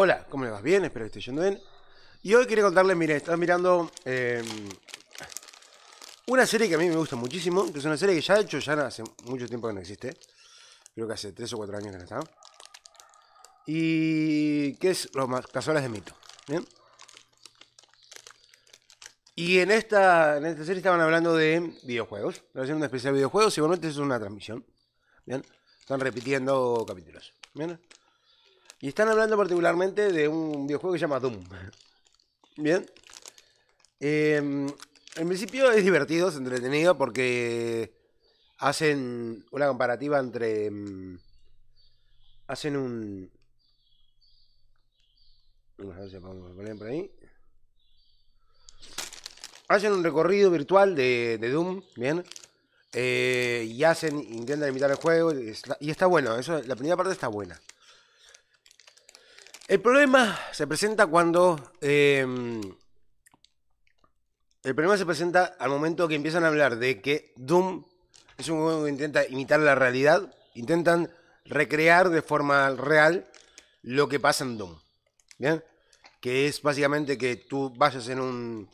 Hola, ¿cómo le vas? Bien, espero que esté yendo bien. Y hoy quería contarles, mire, están mirando em, una serie que a mí me gusta muchísimo, que es una serie que ya he hecho, ya hace mucho tiempo que no existe. Creo que hace 3 o 4 años que no está. Y que es Los Cazadores de Mito. ¿bien? Y en esta, en esta serie estaban hablando de videojuegos. Haciendo una especial de videojuegos, igualmente es una transmisión. ¿bien? Están repitiendo capítulos. ¿bien? Y están hablando particularmente de un videojuego que se llama Doom. Bien. Em, en principio es divertido, es entretenido porque hacen una comparativa entre... Em, hacen un... A ver si podemos poner por ahí. Hacen un recorrido virtual de, Doom, ¿bien? Eh, y hacen, intentan imitar el juego. Y está, y está bueno, eso, la primera parte está buena. El problema se presenta cuando... Em, el problema se presenta al momento que empiezan a hablar de que Doom es un juego que intenta imitar la realidad, intentan recrear de forma real lo que pasa en Doom. ¿Bien? Que es básicamente que tú vayas en un,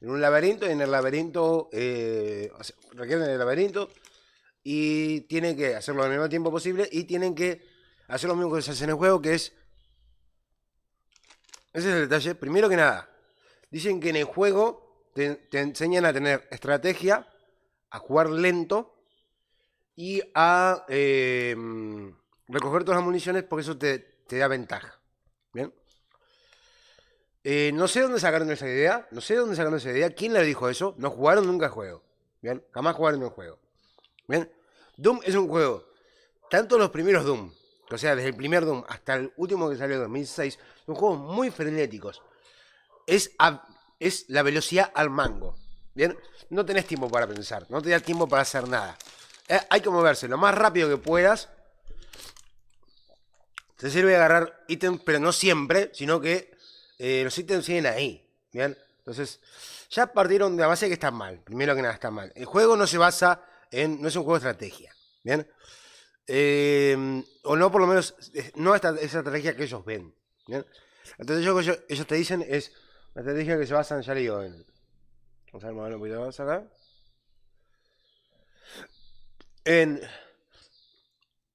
en un laberinto y en el laberinto, eh, el laberinto y tienen que hacerlo al mismo tiempo posible y tienen que hacer lo mismo que se hace en el juego, que es ese es el detalle. Primero que nada, dicen que en el juego te, enseñan a tener estrategia, a jugar lento y a em, recoger todas las municiones porque eso te, da ventaja. Bien. Eh, no sé dónde sacaron esa idea. No sé dónde sacaron esa idea. ¿Quién le dijo eso? No jugaron nunca el juego. Bien. Jamás jugaron el juego. Bien. Doom es un juego. Tanto los primeros Doom o sea, desde el primer Doom hasta el último que salió en 2006, son juegos muy frenéticos. Es, es la velocidad al mango. Bien, no tenés tiempo para pensar, no te da tiempo para hacer nada. Eh, hay que moverse lo más rápido que puedas. Te sirve agarrar ítems, pero no siempre, sino que eh, los ítems siguen ahí. Bien, entonces ya partieron de la base que está mal. Primero que nada, está mal. El juego no se basa en. No es un juego de estrategia. Bien. Eh, o no por lo menos, eh, no esta, esa estrategia que ellos ven. ¿bien? Entonces yo, ellos te dicen es una estrategia que se basa, ya le en... Vamos a ver, un poquito más acá. En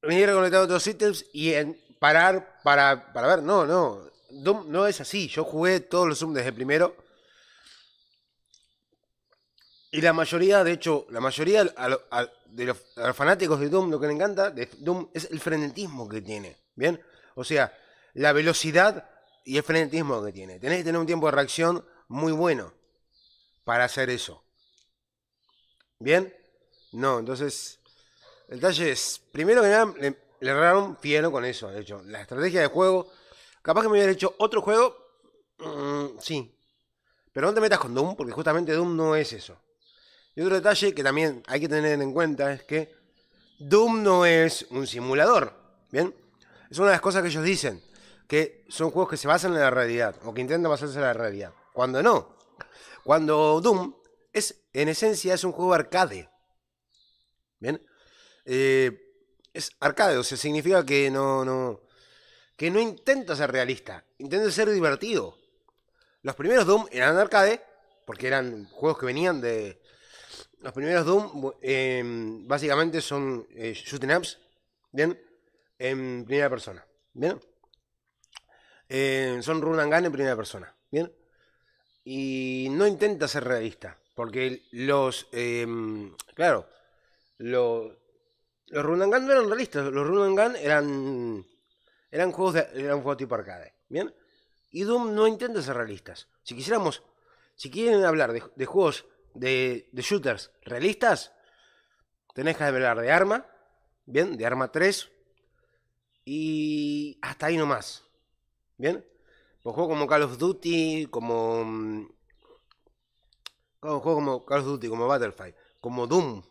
venir reconectado a otros ítems y en parar para, para ver. No, no. Doom no es así. Yo jugué todos los zoom desde el primero. Y la mayoría, de hecho, la mayoría de los, fanáticos de Doom, lo que le encanta de Doom es el frenetismo que tiene. ¿Bien? O sea, la velocidad y el frenetismo que tiene. Tenés que tener un tiempo de reacción muy bueno para hacer eso. ¿Bien? No, entonces. El detalle es. Primero que nada, le, le fiero con eso. De hecho, la estrategia de juego. Capaz que me hubiera hecho otro juego. Mm, sí. Pero no te metas con Doom, porque justamente Doom no es eso. Y otro detalle que también hay que tener en cuenta es que Doom no es un simulador, ¿bien? Es una de las cosas que ellos dicen, que son juegos que se basan en la realidad o que intentan basarse en la realidad. Cuando no. Cuando Doom es, en esencia, es un juego arcade. ¿Bien? Eh, es arcade, o sea, significa que no, no, que no intenta ser realista, intenta ser divertido. Los primeros Doom eran arcade, porque eran juegos que venían de, los primeros Doom em, básicamente son eh, shooting ups, ¿bien? En primera persona, ¿bien? Eh, son run and gun en primera persona, ¿bien? Y no intenta ser realista, porque los, em, claro, los, los run and gun no eran realistas, los run and gun eran, eran juegos de, eran juegos tipo arcade, ¿bien? Y Doom no intenta ser realistas. Si quisiéramos, si quieren hablar de juegos de, shooters realistas, tenés que hablar de arma, bien, de arma 3, y hasta ahí nomás, bien. Pues juego como Call of Duty, como. Como mm, como Call of Duty, como Battlefield, como Doom,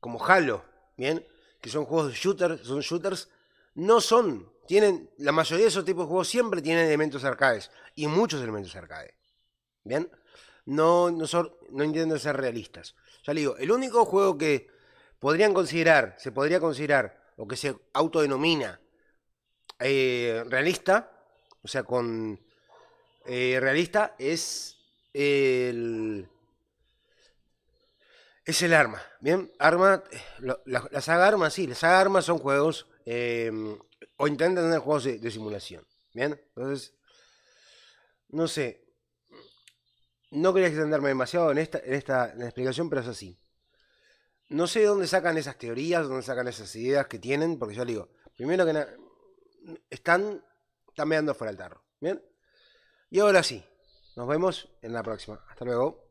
como Halo, bien, que son juegos de shooters, son shooters, no son tienen, la mayoría de esos tipos de juegos siempre tienen elementos arcades y muchos elementos arcade. ¿Bien? no, no, ser realistas. Ya le digo, el único juego que podrían considerar, se podría considerar, o que se autodenomina eh, realista, o sea, con eh, realista, es el... Es el arma, ¿bien? Arma, las la, saga arma, sí, las saga arma son juegos, em, o intentan tener juegos de simulación, ¿bien? Entonces, no sé, no quería extenderme demasiado en esta, en esta explicación, pero es así. No sé dónde sacan esas teorías, dónde sacan esas ideas que tienen, porque yo digo, primero que nada, están meando fuera el tarro. ¿Bien? Y ahora sí, nos vemos en la próxima. Hasta luego.